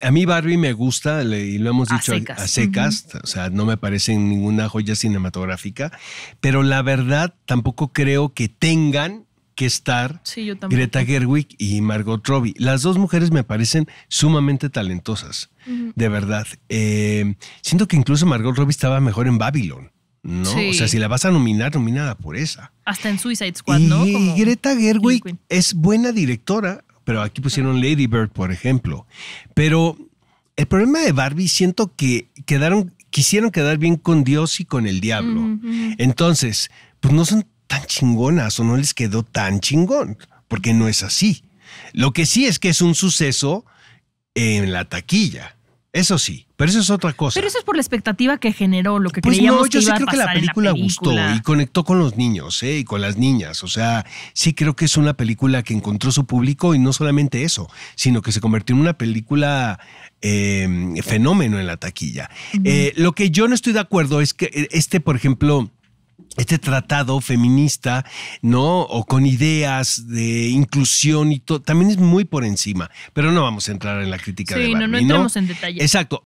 A mí Barbie me gusta, y lo hemos dicho a secas, o sea, no me parece ninguna joya cinematográfica, pero la verdad tampoco creo que tengan que estar Greta Gerwig y Margot Robbie. Las dos mujeres me parecen sumamente talentosas, de verdad. Eh, siento que incluso Margot Robbie estaba mejor en Babylon. ¿no? O sea, si la vas a nominar, nominada por esa. Hasta en Suicide Squad, y ¿no? Greta Gerwig es buena directora, pero aquí pusieron Lady Bird, por ejemplo. Pero el problema de Barbie, siento que quedaron, quisieron quedar bien con Dios y con el diablo. Entonces, pues no son tan chingonas o no les quedó tan chingón, porque no es así. Lo que sí es que es un suceso en la taquilla. Eso sí, pero eso es otra cosa. Pero eso es por la expectativa que generó, lo que pues creíamos yo que sí creo que la película, gustó y conectó con los niños eh, y con las niñas. O sea, sí creo que es una película que encontró su público y no solamente eso, sino que se convirtió en una película em, fenómeno en la taquilla. Eh, lo que yo no estoy de acuerdo es que eh, este, por ejemplo, este tratado feminista, ¿no? O con ideas de inclusión y todo, también es muy por encima. Pero no vamos a entrar en la crítica de no, no entramos en detalle. Exacto.